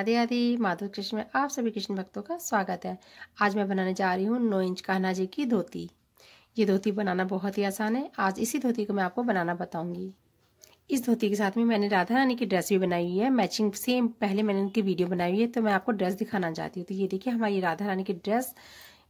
राधे राधे माधव कृष्ण में आप सभी कृष्ण भक्तों का स्वागत है आज मैं बनाने जा रही हूँ नौ इंच कान्हा जी की धोती ये धोती बनाना बहुत ही आसान है आज इसी धोती को मैं आपको बनाना बताऊंगी इस धोती के साथ में मैंने राधा रानी की ड्रेस भी बनाई हुई है मैचिंग सेम पहले मैंने उनकी वीडियो बनाई हुई है तो मैं आपको ड्रेस दिखाना चाहती हूँ तो ये देखिए हमारी राधा रानी की ड्रेस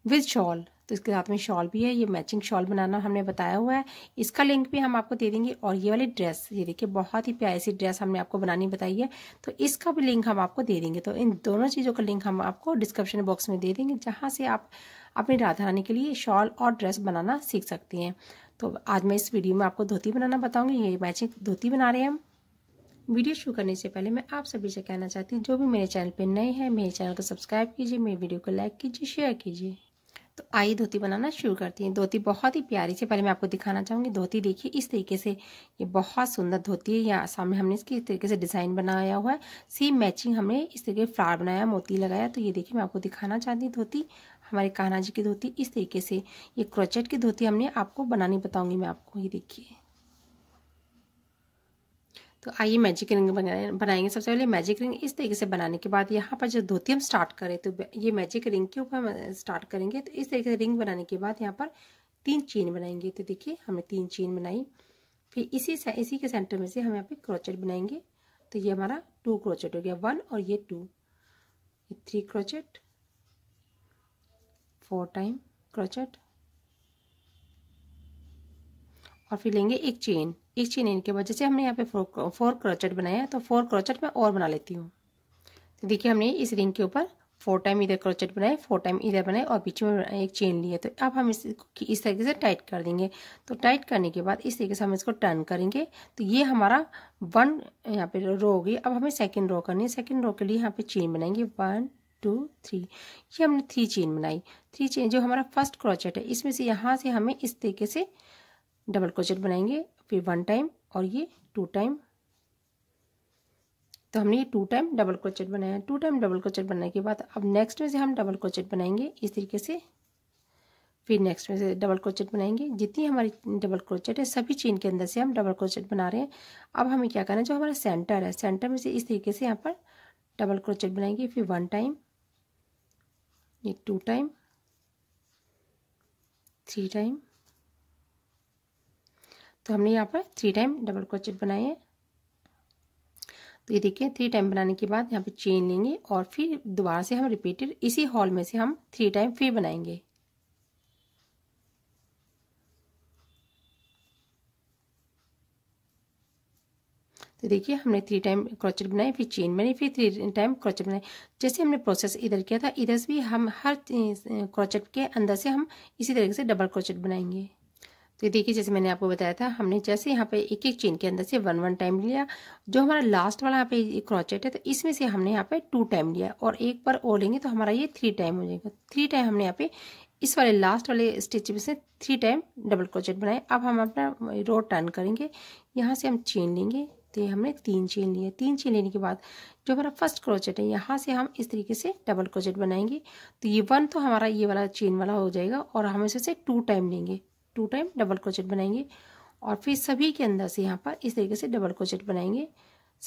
विद शॉल तो इसके साथ में शॉल भी है ये मैचिंग शॉल बनाना हमने बताया हुआ है इसका लिंक भी हम आपको दे देंगे और ये वाली ड्रेस ये देखिए बहुत ही प्यारी सी ड्रेस हमने आपको बनानी बताई है तो इसका भी लिंक हम आपको दे देंगे तो इन दोनों चीज़ों का लिंक हम आपको डिस्क्रिप्शन बॉक्स में दे देंगे जहाँ से आप अपनी राधा रानी के लिए शॉल और ड्रेस बनाना सीख सकती हैं तो आज मैं इस वीडियो में आपको धोती बनाना बताऊँगी ये मैचिंग धोती बना रहे हैं हम वीडियो शुरू करने से पहले मैं आप सभी से कहना चाहती हूँ जो भी मेरे चैनल पर नए हैं मेरे चैनल को सब्सक्राइब कीजिए मेरे वीडियो को लाइक कीजिए शेयर कीजिए तो आइए धोती बनाना शुरू करती हैं धोती बहुत ही प्यारी से पहले मैं आपको दिखाना चाहूँगी धोती देखिए इस तरीके से ये बहुत सुंदर धोती है यहाँ सामने हमने इसकी इस तरीके से डिज़ाइन बनाया हुआ है सेम मैचिंग हमने इस तरीके फ्लावर बनाया मोती लगाया तो ये देखिए मैं आपको दिखाना चाहती हूँ धोती हमारे कान्हा जी की धोती इस तरीके से ये क्रोचेट की धोती हमने आपको बनानी बताऊँगी मैं आपको ये देखिए तो आइए मैजिक रिंग बनाएंगे सबसे पहले मैजिक रिंग इस तरीके से बनाने के बाद यहाँ पर जो धोती हम स्टार्ट करें तो ये मैजिक रिंग के ऊपर स्टार्ट करेंगे तो इस तरीके से रिंग बनाने के बाद यहाँ पर तीन चेन बनाएंगे तो देखिए हमने तीन चेन बनाई फिर इसी इसी के सेंटर में से हम यहाँ पे क्रोचेट बनाएंगे तो ये हमारा टू क्रोचेट हो गया वन और ये टू ये three crochet four time crochet और फिर लेंगे एक चेन एक चेन इन इनके वजह से हमने यहाँ पे फोर फोर क्रोचेट बनाया तो फोर क्रोचेट मैं और बना लेती हूँ तो देखिए हमने इस रिंग के ऊपर फोर टाइम इधर क्रोचेट बनाए फोर टाइम इधर बनाए और बीच में एक चेन लिए तो अब हम इसको इस तरीके से टाइट कर देंगे तो टाइट करने के बाद इस तरीके से हम इसको टर्न करेंगे तो ये हमारा वन यहाँ पे रो होगी अब हमें सेकेंड रो करनी है सेकेंड रो के लिए यहाँ पे चेन बनाएंगे वन टू थ्री ये हमने थ्री चेन बनाई थ्री चेन जो हमारा फर्स्ट क्रोचेट है इसमें से यहाँ से हमें इस तरीके से डबल क्रोचेट बनाएंगे फिर वन टाइम और ये टू टाइम तो हमने ये टू टाइम डबल क्रोचेट बनाया टू टाइम डबल क्रोचेट बनाने के बाद अब नेक्स्ट में से हम डबल क्रोचेट बनाएंगे इस तरीके से फिर नेक्स्ट में से डबल क्रोचेट बनाएंगे जितनी हमारी डबल क्रोचेट है सभी चेन के अंदर से हम डबल क्रोचेट बना रहे हैं अब हमें क्या करना है जो हमारा सेंटर है सेंटर में से इस तरीके से यहाँ पर डबल क्रोचेट बनाएंगे फिर वन टाइम ये टू टाइम थ्री टाइम तो हमने यहाँ पर थ्री टाइम डबल क्रोचेट बनाए हैं तो ये देखिए थ्री टाइम बनाने के बाद यहाँ पे चेन लेंगे और फिर दोबारा से हम रिपीटेड इसी हॉल में से हम थ्री टाइम फिर बनाएंगे तो देखिए हमने थ्री टाइम क्रोचेट बनाए फिर चेन बनाई फिर थ्री टाइम क्रोचेट बनाए जैसे हमने प्रोसेस इधर किया था इधर से भी हम हर क्रोचेट के अंदर से हम इसी तरीके से डबल क्रोचेट बनाएंगे तो देखिए जैसे मैंने आपको बताया था हमने जैसे यहाँ पे एक एक चेन के अंदर से वन वन टाइम लिया जो हमारा लास्ट वाला यहाँ पे क्रॉचेट है तो इसमें से हमने यहाँ पे टू टाइम लिया और एक पर ओ लेंगे तो हमारा ये थ्री टाइम हो जाएगा थ्री टाइम हमने यहाँ पे इस वाले लास्ट वाले स्टिच में से थ्री टाइम डबल क्रोचेट बनाए अब हम अपना रो टर्न करेंगे यहाँ से हम चेन लेंगे तो हमने तीन चेन लिया तीन चेन लेने के बाद जो हमारा फर्स्ट क्रोचेट है यहाँ से हम इस तरीके से डबल क्रोचेट बनाएंगे तो ये वन तो हमारा ये वाला चेन वाला हो जाएगा और हम इसे टू टाइम लेंगे टू टाइम डबल क्रोचेट बनाएंगे और फिर सभी के अंदर से यहाँ पर इस तरीके से डबल क्रोचेट बनाएंगे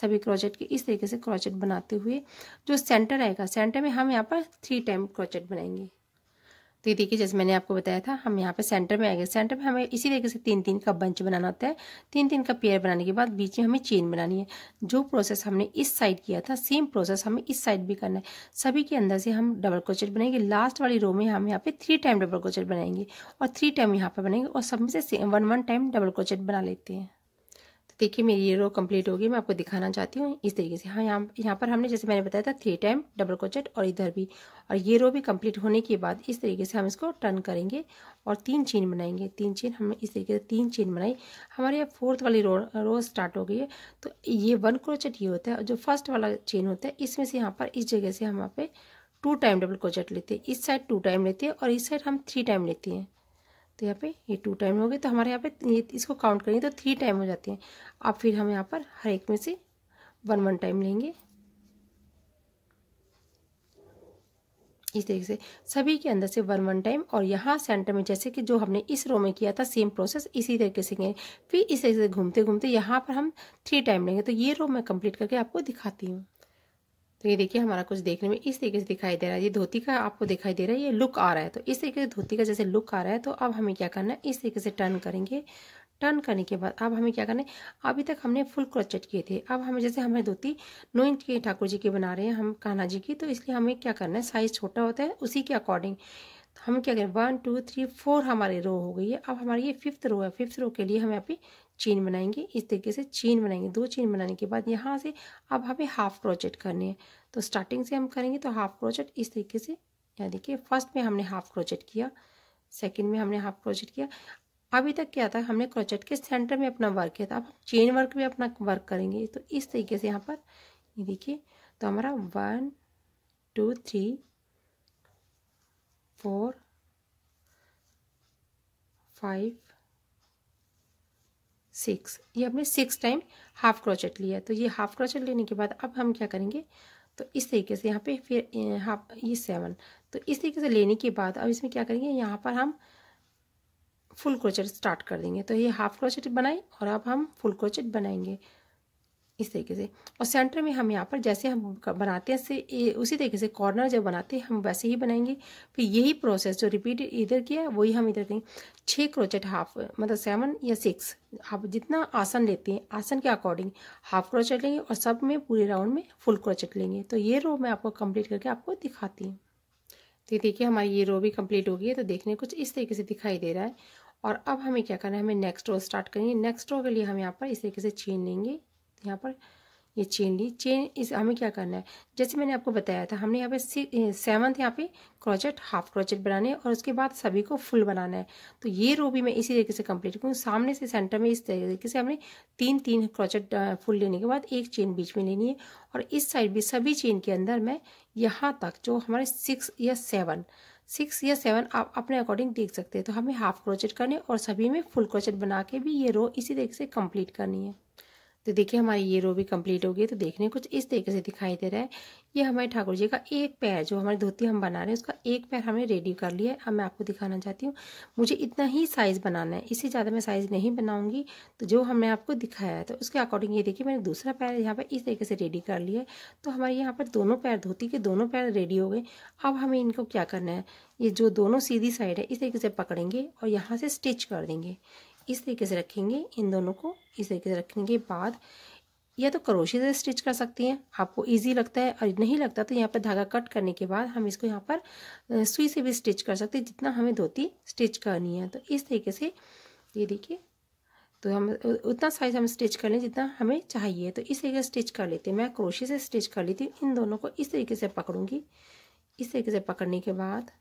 सभी क्रोचेट के इस तरीके से क्रोचेट बनाते हुए जो सेंटर आएगा सेंटर में हम यहाँ पर थ्री टाइम क्रोचेट बनाएंगे तो ये देखिए जैसे मैंने आपको बताया था हम यहाँ पे सेंटर में आएंगे सेंटर में हमें इसी तरीके से तीन तीन का बंच बनाना होता है तीन तीन का पेयर बनाने के बाद बीच में हमें चेन बनानी है जो प्रोसेस हमने इस साइड किया था सेम प्रोसेस हमें इस साइड भी करना है सभी के अंदर से हम डबल क्रोचेट बनाएंगे लास्ट वाली रो में हम यहाँ पे थ्री टाइम डबल क्रोचेट बनाएंगे और थ्री टाइम यहाँ पर बनाएंगे और सब में से one one time double crochet बना लेते हैं देखिए मेरी ये रो कंप्लीट होगी मैं आपको दिखाना चाहती हूँ इस तरीके से हाँ यहाँ यहाँ पर हमने जैसे मैंने बताया था थ्री टाइम डबल क्रोचेट और इधर भी और ये रो भी कंप्लीट होने के बाद इस तरीके से हम इसको टर्न करेंगे और तीन चेन बनाएंगे तीन चेन हम इस तरीके से तीन चेन बनाई हमारे यहाँ फोर्थ वाली रो रो स्टार्ट हो गई है तो ये वन क्रोचेट ये होता है और जो फर्स्ट वाला चेन होता है इसमें से यहाँ पर इस जगह से हम यहाँ पे टू टाइम डबल क्रोचेट लेते हैं इस साइड टू टाइम लेते हैं और इस साइड हम थ्री टाइम लेते हैं तो यहाँ पे ये टू टाइम हो गए तो हमारे यहाँ पे ये इसको काउंट करेंगे तो थ्री टाइम हो जाते हैं अब फिर हम यहाँ पर हर एक में से वन वन टाइम लेंगे इस तरीके से सभी के अंदर से वन वन टाइम और यहाँ सेंटर में जैसे कि जो हमने इस रो में किया था सेम प्रोसेस इसी तरीके से करें फिर इस तरीके से घूमते घूमते यहाँ पर हम थ्री टाइम लेंगे तो ये रो मैं कंप्लीट करके आपको दिखाती हूँ तो ये देखिए हमारा कुछ देखने में इस तरीके से दिखाई दे रहा है ये धोती का आपको दिखाई दे रहा है ये लुक आ रहा है तो इस तरीके से धोती का जैसे लुक आ रहा है तो अब हमें क्या करना है इस तरीके से टर्न करेंगे टर्न करने के बाद अब हमें क्या करना है अभी तक हमने फुल क्रोचेट किए थे अब हमें जैसे हमें धोती नौ इंच की ठाकुर जी की बना रहे हैं हम कान्हा जी की तो इसलिए हमें क्या करना है साइज़ छोटा होता है उसी के अकॉर्डिंग तो हम क्या करें वन टू थ्री फोर हमारी रो हो गई है अब हमारी ये फिफ्थ रो है फिफ्थ रो के लिए हमें अभी चेन बनाएंगे इस तरीके से चेन बनाएंगे दो चेन बनाने के बाद यहाँ से अब हमें हाफ क्रोचेट करने हैं तो स्टार्टिंग से हम करेंगे तो हाफ क्रोचेट इस तरीके से यहाँ देखिए फर्स्ट में हमने हाफ क्रोचेट किया सेकंड में हमने हाफ क्रोचेट किया अभी तक क्या था हमने क्रोचेट के सेंटर में अपना वर्क किया था अब हम चेन वर्क में अपना वर्क करेंगे तो इस तरीके से यहाँ पर ये देखिए तो हमारा one two three four five six ये हमने सिक्स टाइम हाफ क्रोचेट लिया तो ये हाफ क्रोचेट लेने के बाद अब हम क्या करेंगे तो इस तरीके से यहाँ पे फिर हाफ ये सेवन तो इस तरीके से लेने के बाद अब इसमें क्या करेंगे यहाँ पर हम फुल क्रोचेट स्टार्ट कर देंगे तो ये हाफ क्रोचेट बनाए और अब हम फुल क्रोचेट बनाएंगे इस तरीके से और सेंटर में हम यहाँ पर जैसे हम बनाते हैं से उसी तरीके से कॉर्नर जब बनाते हैं हम वैसे ही बनाएंगे फिर यही प्रोसेस जो रिपीट इधर किया वही हम इधर करेंगे छः क्रोचेट हाफ मतलब सेवन या सिक्स आप जितना आसन लेते हैं आसन के अकॉर्डिंग हाफ क्रोचेट लेंगे और सब में पूरे राउंड में फुल क्रोचेट लेंगे तो ये रो मैं आपको कंप्लीट करके आपको दिखाती हूँ तो ये देखिए हमारी ये रो भी कम्प्लीट हो गई है तो देखने कुछ इस तरीके से दिखाई दे रहा है और अब हमें क्या करना है हमें नेक्स्ट रो स्टार्ट करेंगे नेक्स्ट रो के लिए हम यहाँ पर इस तरीके से छीन लेंगे यहाँ पर ये चेन ली चेन इस हमें क्या करना है जैसे मैंने आपको बताया था हमने यहाँ पे सेवंथ यहाँ पे क्रोचेट हाफ क्रोचेट बनाने और उसके बाद सभी को फुल बनाना है तो ये रो भी मैं इसी तरीके से कंप्लीट करूँ सामने से सेंटर में इस तरीके से हमने तीन तीन क्रोचेट फुल लेने के बाद एक चेन बीच में लेनी है और इस साइड भी सभी चेन के अंदर मैं यहाँ तक जो हमारे सिक्स या सेवन सिक्स या सेवन आप अपने अकॉर्डिंग देख सकते हैं तो हमें हाफ क्रोचेट करने और सभी में फुल क्रोचेट बना के भी ये रो इसी तरीके से कंप्लीट करनी है तो देखिए हमारी ये रो भी कंप्लीट हो गई तो देखने कुछ इस तरीके से दिखाई दे रहा है ये हमारे ठाकुर जी का एक पैर जो हमारी धोती हम बना रहे हैं उसका एक पैर हमने रेडी कर लिया है अब मैं आपको दिखाना चाहती हूँ मुझे इतना ही साइज़ बनाना है इससे ज़्यादा मैं साइज़ नहीं बनाऊँगी तो जो हमने आपको दिखाया है तो उसके अकॉर्डिंग ये देखिए मैंने दूसरा पैर यहाँ पर इस तरीके से रेडी कर लिया है तो हमारे यहाँ पर दोनों पैर धोती के दोनों पैर रेडी हो गए अब हमें इनको क्या करना है ये जो दोनों सीधी साइड है इस तरीके से पकड़ेंगे और यहाँ से स्टिच कर देंगे इस तरीके से रखेंगे इन दोनों को इस तरीके से रखने के बाद या तो करोशी से स्टिच कर सकती हैं आपको इजी लगता है और नहीं लगता तो यहाँ पर धागा कट करने के बाद हम इसको यहाँ पर सुई से भी स्टिच कर सकते हैं जितना हमें धोती स्टिच करनी है तो इस तरीके से ये देखिए तो हम उतना साइज़ हम स्टिच कर लें जितना हमें चाहिए तो इस तरीके से स्टिच कर लेते हैं मैं करोशी से स्टिच कर लेती हूँ इन दोनों को इस तरीके से पकड़ूंगी इस तरीके से पकड़ने के बाद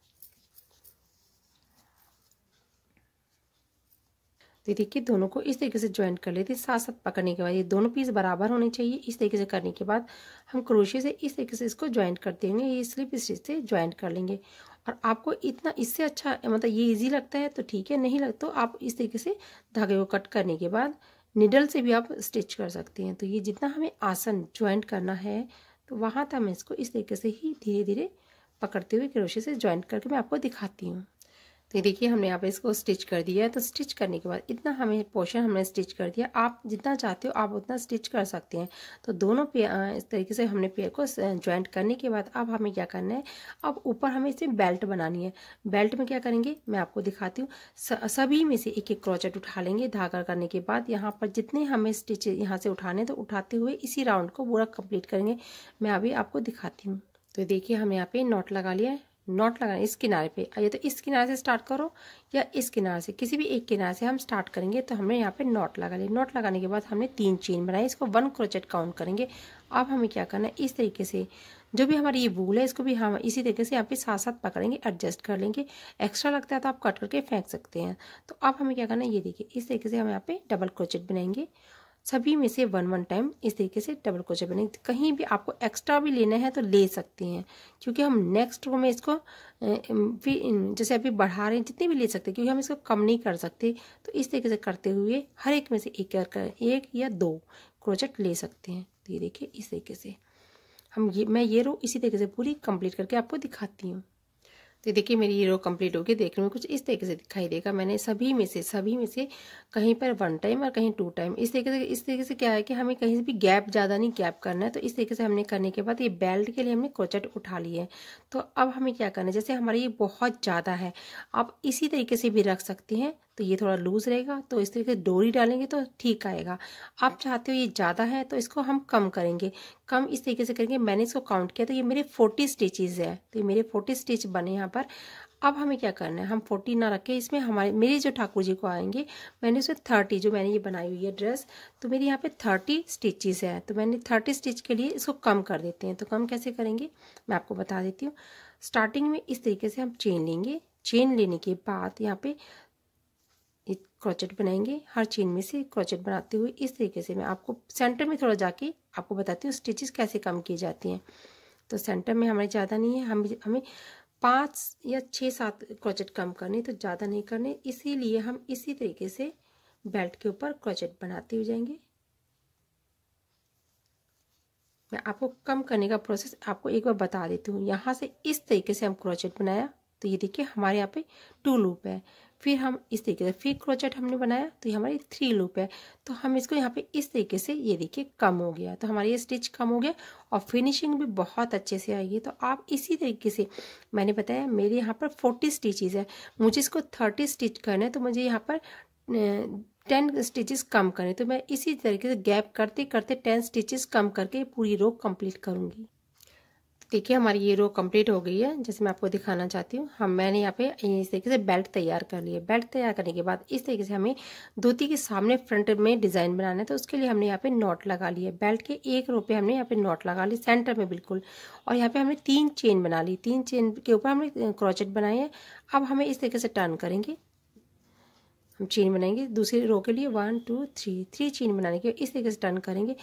तो देखिए दोनों को इस तरीके से ज्वाइन कर लेते हैं साथ साथ पकड़ने के बाद ये दोनों पीस बराबर होने चाहिए इस तरीके से करने के बाद हम क्रोशे से इस तरीके से इसको ज्वाइन कर देंगे ये स्लिप स्टिच से ज्वाइंट कर लेंगे और आपको इतना इससे अच्छा मतलब ये इजी लगता है तो ठीक है नहीं लगता तो आप इस तरीके से धागे को कट करने के बाद निडल से भी आप स्टिच कर सकते हैं तो ये जितना हमें आसन ज्वाइंट करना है तो वहाँ तक मैं इसको इस तरीके से ही धीरे धीरे पकड़ते हुए क्रोशे से ज्वाइंट करके मैं आपको दिखाती हूँ तो देखिए हमने यहाँ पे इसको स्टिच कर दिया है तो स्टिच करने के बाद इतना हमें पोर्शन हमने स्टिच कर दिया आप जितना चाहते हो आप उतना स्टिच कर सकते हैं तो दोनों पे इस तरीके से हमने पेयर को ज्वाइंट करने के बाद अब हमें क्या करना है अब ऊपर हमें इसे बेल्ट बनानी है बेल्ट में क्या करेंगे मैं आपको दिखाती हूँ सभी में से एक एक क्रॉचेट उठा लेंगे धागा करने के बाद यहाँ पर जितने हमें स्टिच यहाँ से उठाने तो उठाते हुए इसी राउंड को पूरा कम्प्लीट करेंगे मैं अभी आपको दिखाती हूँ तो देखिए हमें यहाँ पे नॉट लगा लिया है नॉट लगाना इस किनारे पे या तो इस किनारे से स्टार्ट करो या इस किनारे से किसी भी एक किनारे से हम स्टार्ट करेंगे तो हमने यहाँ पे नॉट लगा लिया नॉट लगाने के बाद हमने तीन चेन बनाई इसको वन क्रोचेट काउंट करेंगे अब हमें क्या करना है इस तरीके से जो भी हमारी ये भूल है इसको भी हम इसी तरीके से यहाँ पे साथ साथ पकड़ेंगे एडजस्ट कर लेंगे एक्स्ट्रा लगता है तो आप कट करके फेंक सकते हैं तो अब हमें क्या करना है ये देखिए इस तरीके से हम यहाँ पे डबल क्रोचेट बनाएंगे सभी में से वन वन टाइम इस तरीके से डबल क्रोचेट बने कहीं भी आपको एक्स्ट्रा भी लेना है तो ले सकते हैं क्योंकि हम नेक्स्ट रो में इसको फिर जैसे अभी बढ़ा रहे हैं जितने भी ले सकते हैं क्योंकि हम इसको कम नहीं कर सकते तो इस तरीके से करते हुए हर एक में से एक एक या दो क्रोचेट ले सकते हैं तो ये देखिए इस तरीके से हम ये मैं ये रो इसी तरीके से पूरी कंप्लीट करके आपको दिखाती हूँ तो देखिए मेरी ये रो कम्प्लीट होगी देखने में कुछ इस तरीके से दिखाई देगा मैंने सभी में से सभी में से कहीं पर वन टाइम और कहीं टू टाइम इस तरीके से इस तरीके से क्या है कि हमें कहीं से भी गैप ज़्यादा नहीं गैप करना है तो इस तरीके से हमने करने के बाद ये बेल्ट के लिए हमने क्रोचेट उठा ली है तो अब हमें क्या करना है जैसे हमारे ये बहुत ज़्यादा है आप इसी तरीके से भी रख सकते हैं तो ये थोड़ा लूज़ रहेगा तो इस तरीके से डोरी डालेंगे तो ठीक आएगा आप चाहते हो ये ज़्यादा है तो इसको हम कम करेंगे कम इस तरीके से करेंगे मैंने इसको काउंट किया तो ये मेरे फोर्टी स्टिचेज़ है तो ये मेरे फोर्टी स्टिच बने यहाँ पर अब हमें क्या करना है हम फोर्टी ना रखें इसमें हमारे मेरे जो ठाकुर जी को आएंगे मैंने उसमें थर्टी जो मैंने ये बनाई हुई है ड्रेस तो मेरे यहाँ पे थर्टी स्टिचेज है तो मैंने थर्टी स्टिच के लिए इसको कम कर देते हैं तो कम कैसे करेंगे मैं आपको बता देती हूँ स्टार्टिंग में इस तरीके से हम चेन लेंगे चेन लेने के बाद यहाँ पे एक क्रोचेट बनाएंगे हर चेन में से क्रोचेट बनाते हुए इस तरीके से मैं आपको सेंटर में थोड़ा जाके आपको बताती हूँ स्टिचेस कैसे कम किए जाती हैं तो सेंटर में हमारे ज़्यादा नहीं है हम हमें पाँच या छः सात क्रोचेट कम करने तो ज़्यादा नहीं करने इसीलिए हम इसी तरीके से बेल्ट के ऊपर क्रोचेट बनाते हुए जाएंगे मैं आपको कम करने का प्रोसेस आपको एक बार बता देती हूँ यहाँ से इस तरीके से हम क्रोचेट बनाया तो ये देखिए हमारे यहाँ पे टू लूप है फिर हम इस तरीके से फिर क्रोचेट हमने बनाया तो ये हमारी थ्री लूप है तो हम इसको यहाँ पे इस तरीके से ये देखिए कम हो गया तो हमारी ये स्टिच कम हो गया और फिनिशिंग भी बहुत अच्छे से आएगी तो आप इसी तरीके से मैंने बताया मेरे यहाँ पर फोर्टी स्टिचेज़ है मुझे इसको थर्टी स्टिच करना है तो मुझे यहाँ पर टेन स्टिचेस कम करें तो मैं इसी तरीके से गैप करते करते टेन स्टिचेस कम करके पूरी रो कंप्लीट करूँगी देखिए हमारी ये रो कंप्लीट हो गई है जैसे मैं आपको दिखाना चाहती हूँ हम मैंने यहाँ पे इस तरीके से बेल्ट तैयार कर लिया बेल्ट तैयार करने के बाद इस तरीके से हमें धोती के सामने फ्रंट में डिज़ाइन बनाना है तो उसके लिए हमने यहाँ पे नॉट लगा लिया बेल्ट के एक रो पे हमने यहाँ पे नॉट लगा ली सेंटर में बिल्कुल और यहाँ पे हमने तीन चेन बना ली तीन चेन के ऊपर हमने क्रॉचेट बनाए हैं अब हमें इस तरीके से टर्न करेंगे हम चेन बनाएंगे दूसरी रो के लिए one two three three chain बनाने के इस तरीके से टर्न करेंगे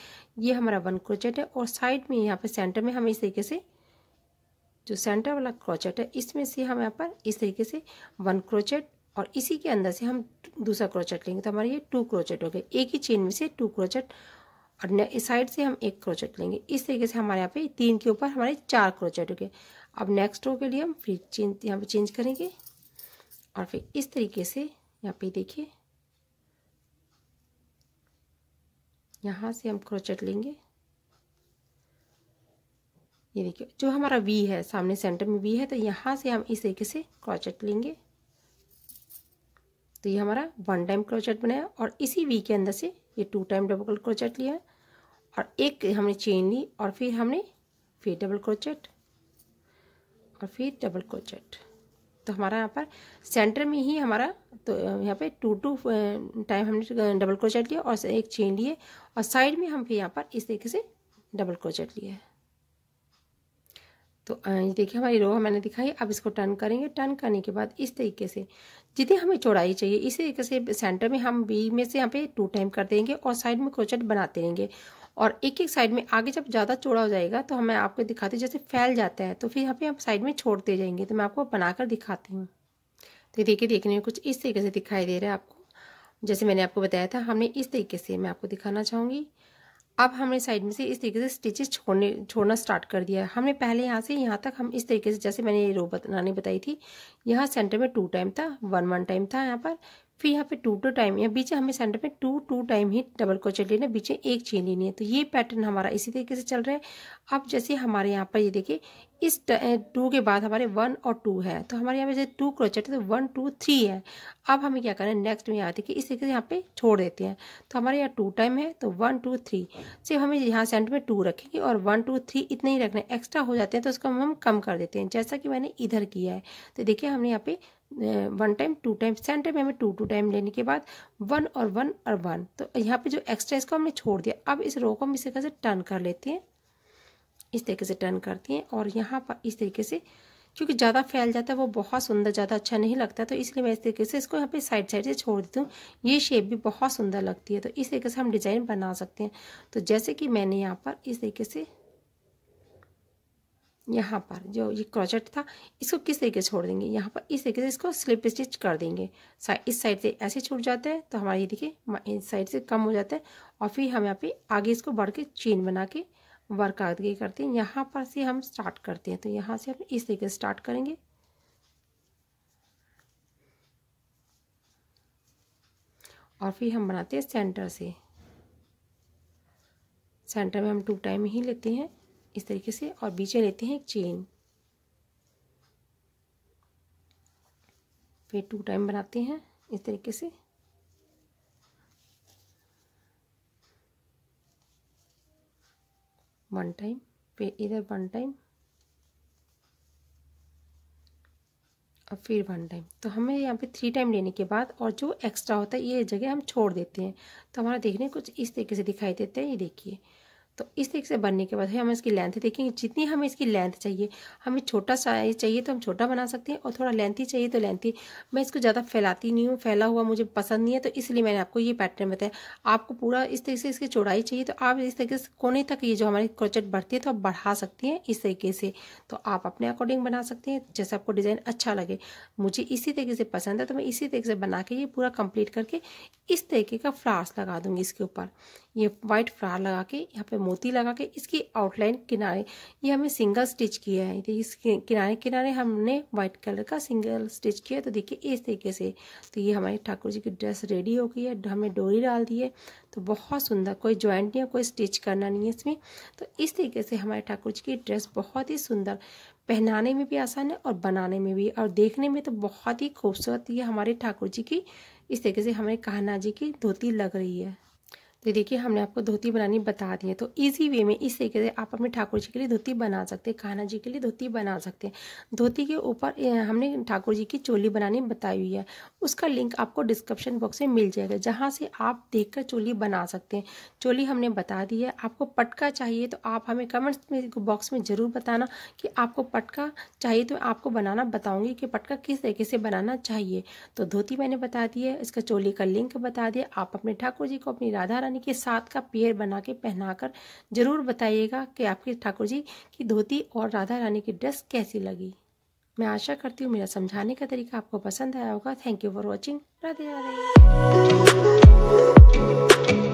ये हमारा वन क्रोचेट है और साइड में यहाँ पे सेंटर में हम इस तरीके से जो सेंटर वाला क्रोचेट है इसमें से हम यहाँ पर इस तरीके से वन क्रोचेट और इसी के अंदर से हम दूसरा क्रोचेट लेंगे तो हमारे ये टू क्रोचेट हो गए एक ही चेन में से टू क्रोचेट और इस साइड से हम एक क्रोचेट लेंगे इस तरीके से हमारे यहाँ पे तीन के ऊपर हमारे चार क्रोचेट हो गए अब नेक्स्ट रो के लिए हम फिर चेंज यहाँ पे चेंज करेंगे और फिर इस तरीके से यहाँ पे देखिए यहाँ से हम क्रोचेट लेंगे ये देखिए जो हमारा वी है सामने सेंटर में वी है तो यहाँ से हम इस तरीके से क्रॉचेट लेंगे तो ये हमारा वन टाइम क्रोचेट बनाया और इसी वी के अंदर से ये टू टाइम डबल क्रोचेट लिया और एक हमने चेन ली और फिर हमने फिर डबल क्रोचेट और फिर डबल क्रोचेट तो हमारा यहाँ पर सेंटर में ही हमारा तो यहाँ पे टू टू टाइम हमने डबल क्रोचेट लिया और एक चेन लिए और साइड में हम फिर यहाँ पर इस तरीके से डबल क्रोचेट लिया है तो ये देखिए हमारी रोह मैंने दिखाई अब इसको टर्न करेंगे टर्न करने के बाद इस तरीके से जितनी हमें चौड़ाई चाहिए इसी तरीके से सेंटर में हम बी में से यहाँ पे टू टाइम कर देंगे और साइड में क्रोचेट बनाते रहेंगे और एक एक साइड में आगे जब ज़्यादा चौड़ा हो जाएगा तो हमें आपको दिखाती हूँ जैसे फैल जाता है तो फिर यहाँ पे आप साइड में छोड़ते जाएंगे तो मैं आपको बनाकर दिखाती हूँ तो देखिए देखने में कुछ इस तरीके से दिखाई दे रहा है आपको जैसे मैंने आपको बताया था हमने इस तरीके से मैं आपको दिखाना चाहूँगी अब हमने साइड में से इस तरीके से स्टिचेस छोड़ने छोड़ना स्टार्ट कर दिया है हमने पहले यहाँ से यहाँ तक हम इस तरीके से जैसे मैंने ये रो बनाने बताई थी यहाँ सेंटर में टू टाइम था वन वन टाइम था यहाँ पर फिर यहाँ पे टू टू टाइम या बीच हमें सेंटर में टू टू टाइम ही डबल क्रोचेट लेना बीच में एक चेन लेनी है तो ये पैटर्न हमारा इसी तरीके से चल रहा है अब जैसे हमारे यहाँ पर ये देखिए इस टू के बाद हमारे वन और टू है तो हमारे यहाँ पे जैसे टू क्रोचेट है तो वन टू थ्री है अब हमें क्या करना है नेक्स्ट में आते कि इस तरीके से यहाँ पे छोड़ देते हैं तो हमारे यहाँ टू टाइम है तो वन टू थ्री सिर्फ तो हमें यहाँ सेंटर में टू रखेंगे और वन टू थ्री इतने ही रखना है एक्स्ट्रा हो जाते हैं तो उसको हम कम कर देते हैं जैसा कि मैंने इधर किया है तो देखिए हमने यहाँ पे one time two time centre में हमें टू टू टाइम लेने के बाद वन और वन और वन तो यहाँ पे जो एक्स्ट्रा इसको हमने छोड़ दिया अब इस रो को हम इस तरह से टर्न कर लेते हैं इस तरीके से टर्न करती हैं और यहाँ पर इस तरीके से क्योंकि ज़्यादा फैल जाता है वो बहुत सुंदर ज़्यादा अच्छा नहीं लगता तो इसलिए मैं इस तरीके से इसको यहाँ पे साइड साइड से छोड़ देती हूँ ये शेप भी बहुत सुंदर लगती है तो इस तरीके से हम डिज़ाइन बना सकते हैं तो जैसे कि मैंने यहाँ पर इस तरीके से यहाँ पर जो ये क्रोचेट था इसको किस तरीके से छोड़ देंगे यहाँ पर इस तरीके से इसको स्लिप स्टिच कर देंगे इस साइड से ऐसे छूट जाता है तो हमारे ये देखिए इस साइड से कम हो जाता है और फिर हम यहाँ पे आगे इसको बढ़ के चेन बना के वर्क आगे करते हैं यहाँ पर से हम स्टार्ट करते हैं तो यहाँ से हम इस तरीके से स्टार्ट करेंगे और फिर हम बनाते हैं सेंटर से सेंटर में हम टू टाइम ही लेते हैं इस तरीके से और बीच में लेते हैं एक चेन फिर टू टाइम बनाते हैं इस तरीके से वन टाइम फिर इधर वन टाइम और फिर वन टाइम तो हमें यहाँ पे थ्री टाइम लेने के बाद और जो एक्स्ट्रा होता है ये जगह हम छोड़ देते हैं तो हमारा देखने कुछ इस तरीके से दिखाई देते हैं ये देखिए तो इस तरीके से बनने के बाद हमें इसकी लेंथ देखेंगे जितनी हमें इसकी लेंथ चाहिए हमें छोटा साइज चाहिए तो हम छोटा बना सकते हैं और थोड़ा लेंथी चाहिए तो लेंथी मैं इसको ज़्यादा फैलाती नहीं हूँ फैला हुआ मुझे पसंद नहीं है तो इसलिए मैंने आपको ये पैटर्न बताया आपको पूरा इस तरीके से इसकी चौड़ाई चाहिए तो आप इस तरीके से कोने तक ये जो हमारी क्रोचेट बढ़ती है तो आप बढ़ा सकती हैं इस तरीके से तो आप अपने अकॉर्डिंग बना सकते हैं जैसे आपको डिज़ाइन अच्छा लगे मुझे इसी तरीके से पसंद है तो मैं इसी तरीके से बना के ये पूरा कंप्लीट करके इस तरीके का फ्लावर्स लगा दूँगी इसके ऊपर ये वाइट फ्लार लगा के यहाँ पे मोती लगा के इसकी आउटलाइन किनारे ये हमें सिंगल स्टिच किया है तो इस किनारे किनारे हमने वाइट कलर का सिंगल स्टिच किया तो देखिए इस तरीके से तो ये हमारे ठाकुर जी की ड्रेस रेडी हो गई है हमें डोरी डाल दी है तो बहुत सुंदर कोई ज्वाइंट नहीं है कोई स्टिच करना नहीं है इसमें तो इस तरीके से हमारे ठाकुर जी की ड्रेस बहुत ही सुंदर पहनाने में भी आसान है और बनाने में भी और देखने में तो बहुत ही खूबसूरत ये हमारे ठाकुर जी की इस तरीके से हमारे कहना जी की धोती लग रही है तो देखिए हमने आपको धोती बनानी बता दी है तो इजी वे में इस तरीके से आप अपने ठाकुर जी के लिए धोती बना सकते हैं कान्हा जी के लिए धोती बना सकते हैं धोती के ऊपर हमने ठाकुर जी की चोली बनानी बताई हुई है उसका लिंक आपको डिस्क्रिप्शन बॉक्स में मिल जाएगा जहाँ से आप देख कर चोली बना सकते हैं चोली हमने बता दी है आपको पटका चाहिए तो आप हमें कमेंट्स में बॉक्स में ज़रूर बताना कि आपको पटका चाहिए तो आपको बनाना बताऊँगी कि पटका किस तरीके से बनाना चाहिए तो धोती मैंने बता दी है इसका चोली का लिंक बता दिया आप अपने ठाकुर जी को अपनी राधा यानी के साथ का पेयर बना के पहनाकर जरूर बताइएगा कि आपके ठाकुर जी की धोती और राधा रानी की ड्रेस कैसी लगी मैं आशा करती हूँ मेरा समझाने का तरीका आपको पसंद आया होगा thank you for watching Radhe Radhe